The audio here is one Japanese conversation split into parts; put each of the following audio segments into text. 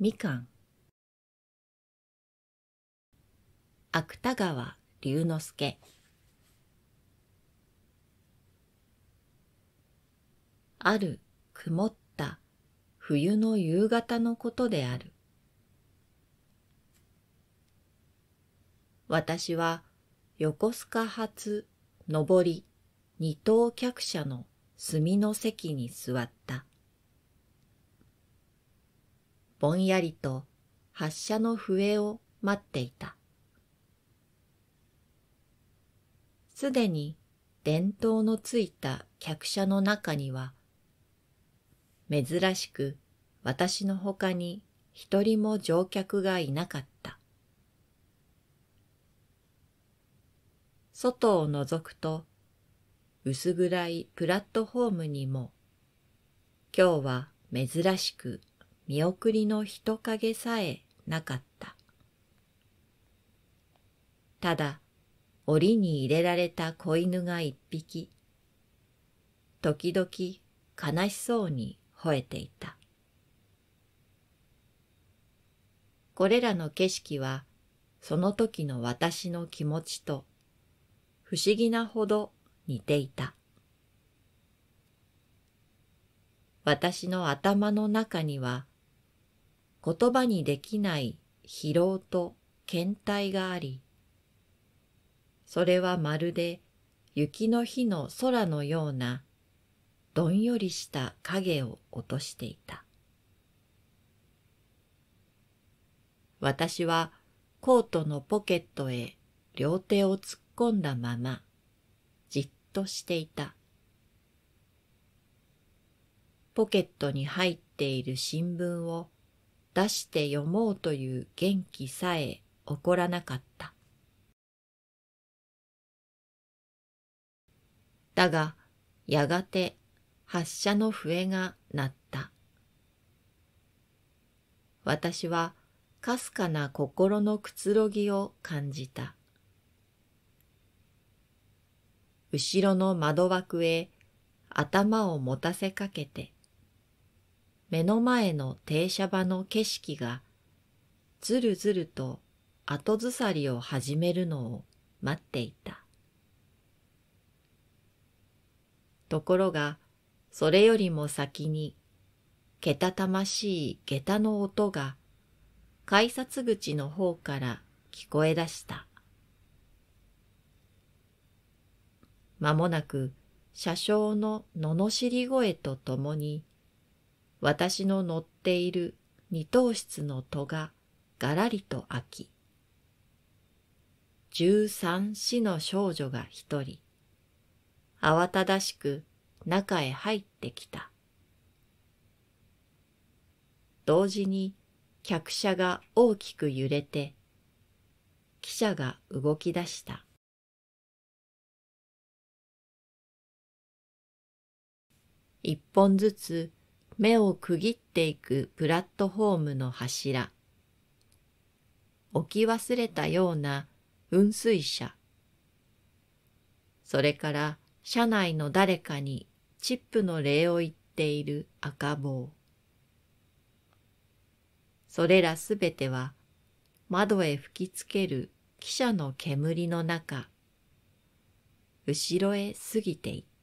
みかん芥川龍之介ある曇った冬の夕方のことである私は横須賀発上り二等客車の墨の席に座ったぼんやりと発車の笛を待っていた。すでに伝統のついた客車の中には、珍しく私のほかに一人も乗客がいなかった。外を覗くと、薄暗いプラットホームにも、今日は珍しく見送りの人影さえなかった。ただ、檻に入れられた子犬が一匹、時々悲しそうに吠えていた。これらの景色は、その時の私の気持ちと、不思議なほど似ていた。私の頭の中には、言葉にできない疲労と倦怠があり、それはまるで雪の日の空のようなどんよりした影を落としていた。私はコートのポケットへ両手を突っ込んだままじっとしていた。ポケットに入っている新聞を出して読もうという元気さえ起こらなかった。だが、やがて発射の笛が鳴った。私は、かすかな心のくつろぎを感じた。後ろの窓枠へ頭を持たせかけて、目の前の停車場の景色がずるずると後ずさりを始めるのを待っていた。ところがそれよりも先にけたたましい下駄の音が改札口の方から聞こえ出した。まもなく車掌の罵り声とともに私の乗っている二等室の戸ががらりと開き、十三死の少女が一人、慌ただしく中へ入ってきた。同時に客車が大きく揺れて、汽車が動き出した。一本ずつ目を区切っていくプラットホームの柱置き忘れたような噴水車それから車内の誰かにチップの礼を言っている赤帽それらすべては窓へ吹きつける汽車の煙の中後ろへ過ぎていった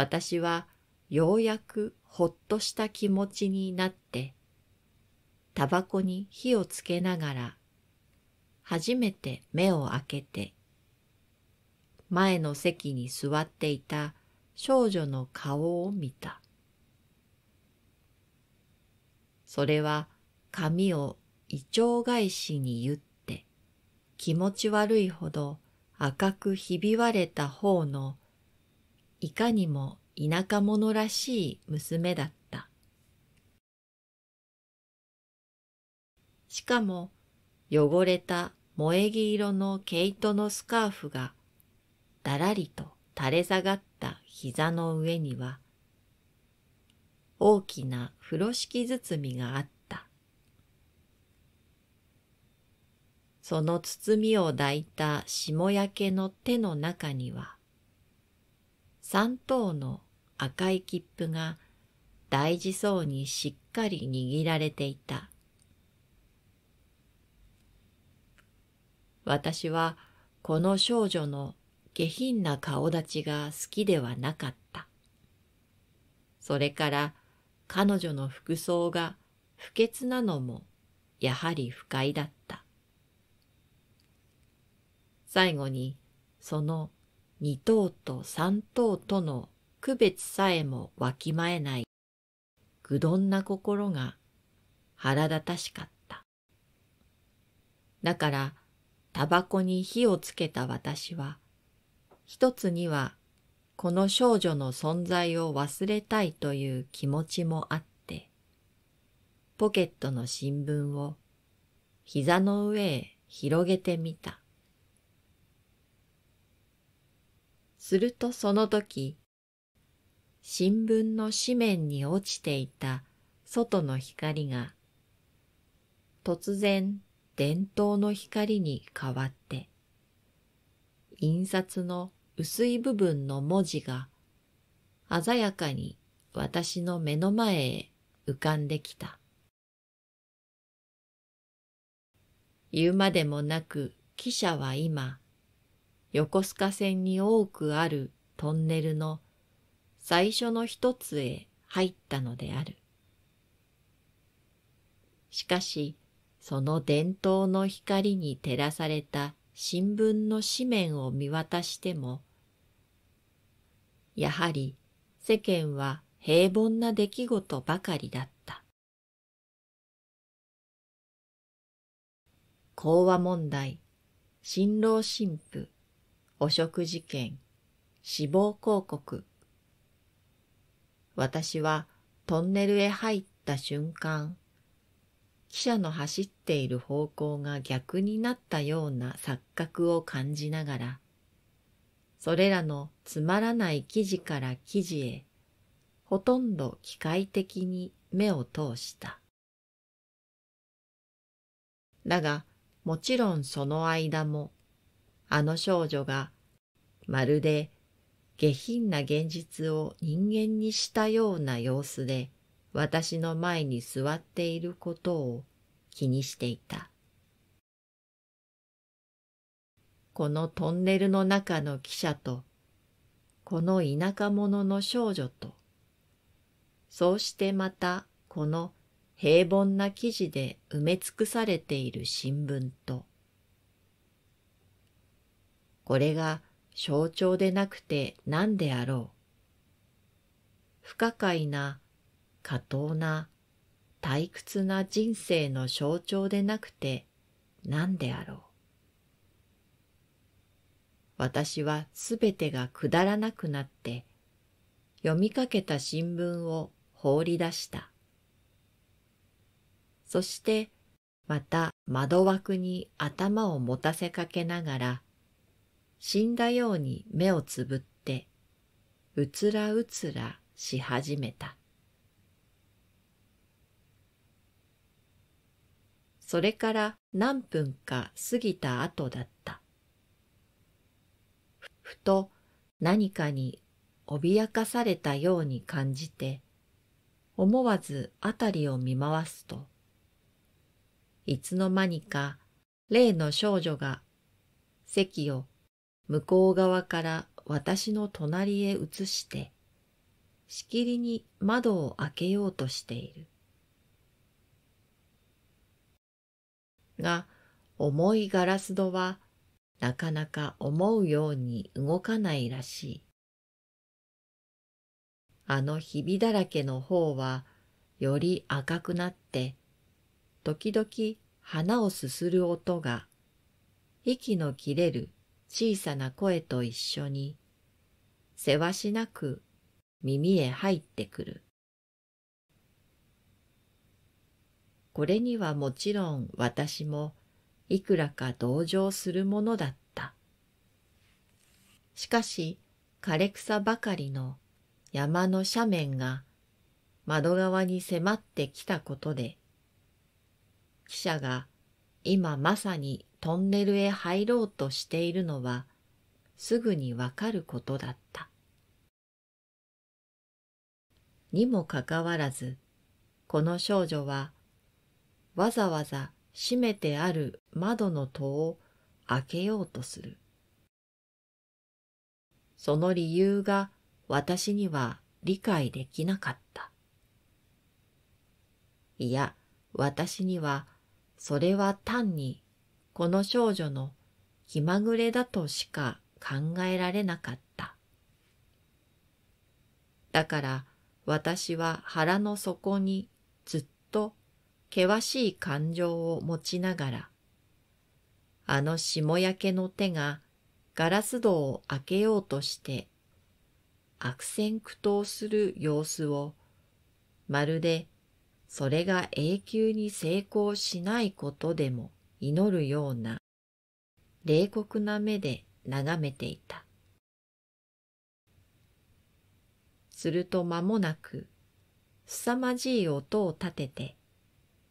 私はようやくほっとした気持ちになって、タバコに火をつけながら、初めて目を開けて、前の席に座っていた少女の顔を見た。それは髪を胃腸返しに言って気持ち悪いほど赤くひび割れた方のいかにも田舎者らしい娘だった。しかも汚れた萌え木色の毛糸のスカーフがだらりと垂れ下がった膝の上には大きな風呂敷包みがあった。その包みを抱いた霜焼けの手の中には三等の赤い切符が大事そうにしっかり握られていた。私はこの少女の下品な顔立ちが好きではなかった。それから彼女の服装が不潔なのもやはり不快だった。最後にその二等と三等との区別さえもわきまえない、愚鈍な心が腹立たしかった。だから、タバコに火をつけた私は、一つには、この少女の存在を忘れたいという気持ちもあって、ポケットの新聞を膝の上へ広げてみた。するとその時、新聞の紙面に落ちていた外の光が、突然伝統の光に変わって、印刷の薄い部分の文字が鮮やかに私の目の前へ浮かんできた。言うまでもなく記者は今、横須賀線に多くあるトンネルの最初の一つへ入ったのである。しかし、その伝統の光に照らされた新聞の紙面を見渡しても、やはり世間は平凡な出来事ばかりだった。講和問題、新郎新婦、汚職事件、死亡広告。私はトンネルへ入った瞬間、汽車の走っている方向が逆になったような錯覚を感じながら、それらのつまらない記事から記事へ、ほとんど機械的に目を通した。だが、もちろんその間もあの少女が、まるで下品な現実を人間にしたような様子で、私の前に座っていることを気にしていた。このトンネルの中の汽車と、この田舎者の少女と、そうしてまたこの平凡な記事で埋め尽くされている新聞と、これが象徴でなくて何であろう。不可解な、過当な、退屈な人生の象徴でなくて何であろう。私はすべてがくだらなくなって読みかけた新聞を放り出した。そしてまた窓枠に頭を持たせかけながら死んだように目をつぶって、うつらうつらし始めた。それから何分か過ぎた後だった。ふと何かに脅かされたように感じて、思わず辺りを見回すと、いつの間にか例の少女が席を向こう側から私の隣へ移して、しきりに窓を開けようとしている。が、重いガラス戸は、なかなか思うように動かないらしい。あのひびだらけの方は、より赤くなって、時々花をすする音が、息の切れる小さな声と一緒に、せわしなく耳へ入ってくる。これにはもちろん私もいくらか同情するものだった。しかし枯れ草ばかりの山の斜面が窓側に迫ってきたことで、記者が今まさにトンネルへ入ろうとしているのはすぐにわかることだった。にもかかわらず、この少女はわざわざ閉めてある窓の戸を開けようとする。その理由が私には理解できなかった。いや、私にはそれは単にこの少女の気まぐれだとしか考えられなかった。だから私は腹の底にずっと険しい感情を持ちながら、あの霜焼けの手がガラス戸を開けようとして悪戦苦闘する様子をまるでそれが永久に成功しないことでも祈るような冷酷な目で眺めていた。すると間もなく、凄まじい音を立てて、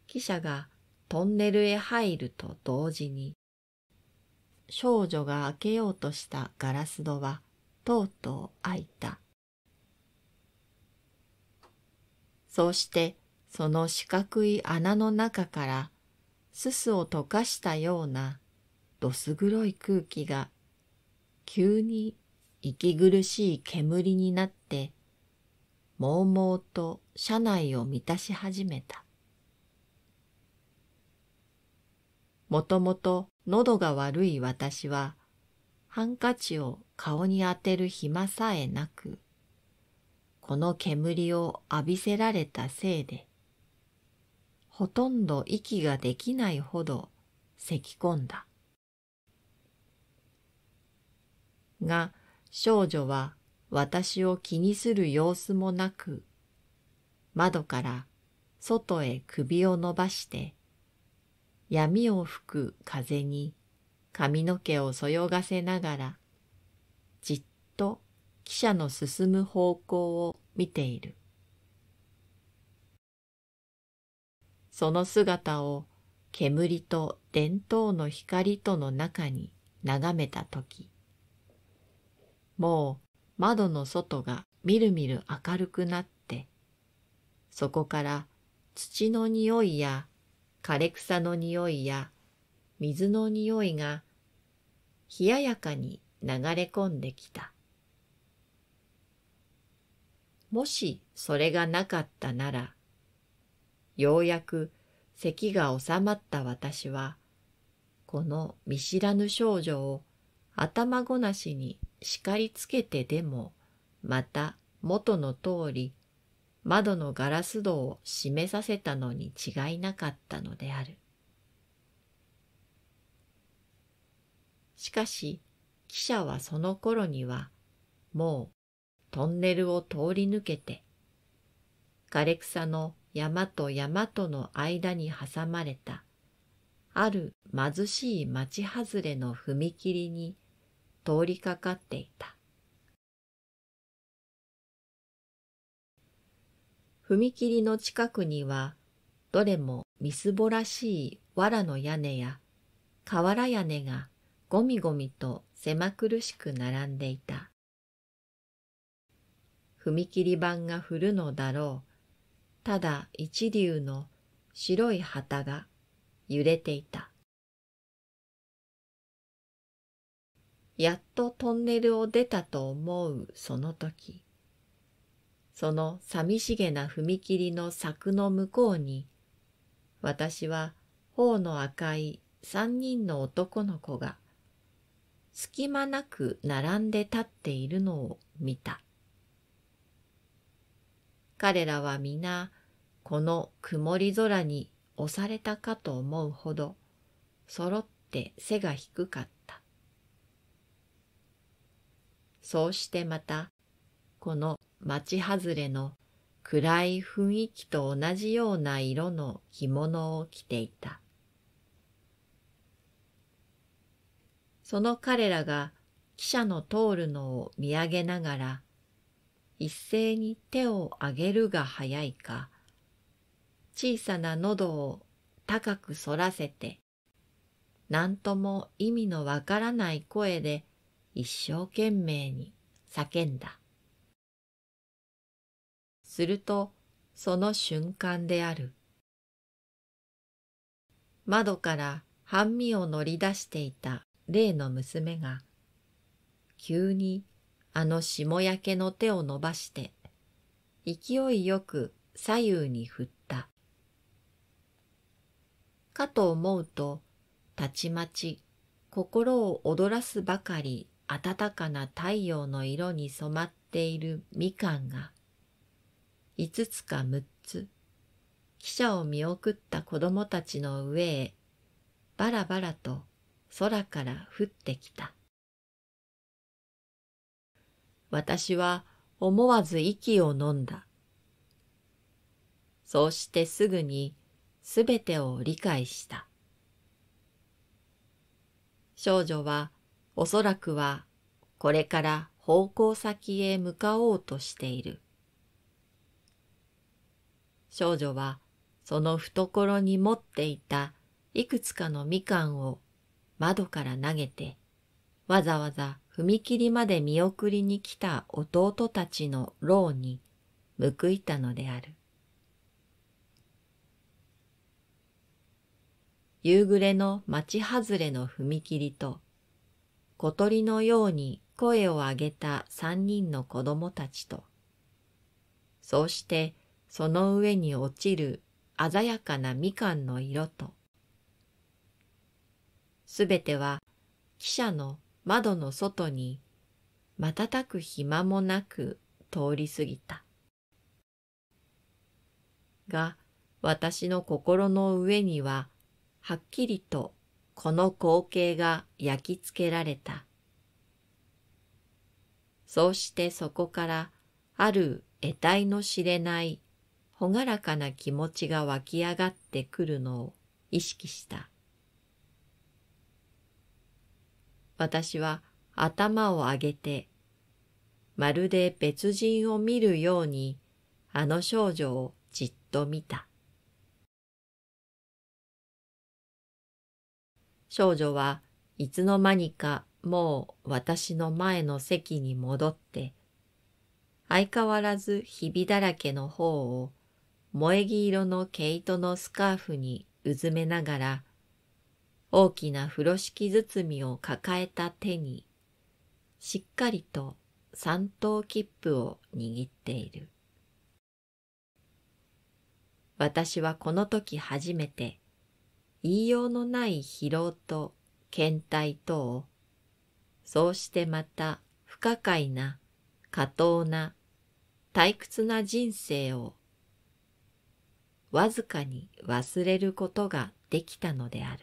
汽車がトンネルへ入ると同時に、少女が開けようとしたガラス戸はとうとう開いた。そうしてその四角い穴の中からすすを溶かしたようなどす黒い空気が急に息苦しい煙になってもうもうと車内を満たし始めたもともと喉が悪い私はハンカチを顔に当てる暇さえなくこの煙を浴びせられたせいでほとんど息ができないほど咳き込んだ。が少女は私を気にする様子もなく窓から外へ首を伸ばして闇を吹く風に髪の毛をそよがせながらじっと汽車の進む方向を見ている。その姿を煙と伝統の光との中に眺めた時もう窓の外がみるみる明るくなってそこから土の匂いや枯れ草の匂いや水の匂いが冷ややかに流れ込んできたもしそれがなかったならようやく咳が収まった私は、この見知らぬ少女を頭ごなしに叱りつけてでも、また元の通り、窓のガラス戸を閉めさせたのに違いなかったのである。しかし、記者はその頃には、もうトンネルを通り抜けて、枯れ草の山と山との間に挟まれた、ある貧しい町外れの踏切に通りかかっていた。踏切の近くには、どれもみすぼらしい藁の屋根や瓦屋根がゴミゴミと狭苦しく並んでいた。踏切板が降るのだろう。ただ一流の白い旗が揺れていた。やっとトンネルを出たと思うその時、その寂しげな踏切の柵の向こうに、私は頬の赤い三人の男の子が、隙間なく並んで立っているのを見た。彼らは皆、この曇り空に押されたかと思うほど、揃って背が低かった。そうしてまた、この町外れの暗い雰囲気と同じような色の着物を着ていた。その彼らが汽車の通るのを見上げながら、一斉に手を上げるが早いか、小さな喉を高く反らせて、何とも意味のわからない声で一生懸命に叫んだ。すると、その瞬間である。窓から半身を乗り出していた例の娘が、急にあの霜焼けの手を伸ばして、勢いよく左右に振った。かと思うと、たちまち心を躍らすばかり暖かな太陽の色に染まっているみかんが、五つか六つ、汽車を見送った子供たちの上へ、ばらばらと空から降ってきた。私は思わず息を飲んだ。そうしてすぐにすべてを理解した。少女はおそらくはこれから方向先へ向かおうとしている。少女はその懐に持っていたいくつかのみかんを窓から投げてわざわざ踏切まで見送りに来た弟たちの牢に報いたのである。夕暮れの町外れの踏切と、小鳥のように声を上げた三人の子供たちと、そうしてその上に落ちる鮮やかなみかんの色と、すべては汽車の窓の外に瞬く暇もなく通り過ぎた。が、私の心の上には、はっきりとこの光景が焼き付けられた。そうしてそこからある得体の知れない朗らかな気持ちが湧き上がってくるのを意識した。私は頭を上げて、まるで別人を見るようにあの少女をじっと見た。少女はいつの間にかもう私の前の席に戻って、相変わらずひびだらけの方を萌え木色の毛糸のスカーフにうずめながら大きな風呂敷包みを抱えた手に、しっかりと三等切符を握っている。私はこの時初めて、言いようのない疲労と倦怠とを、そうしてまた不可解な、過当な、退屈な人生を、わずかに忘れることができたのである。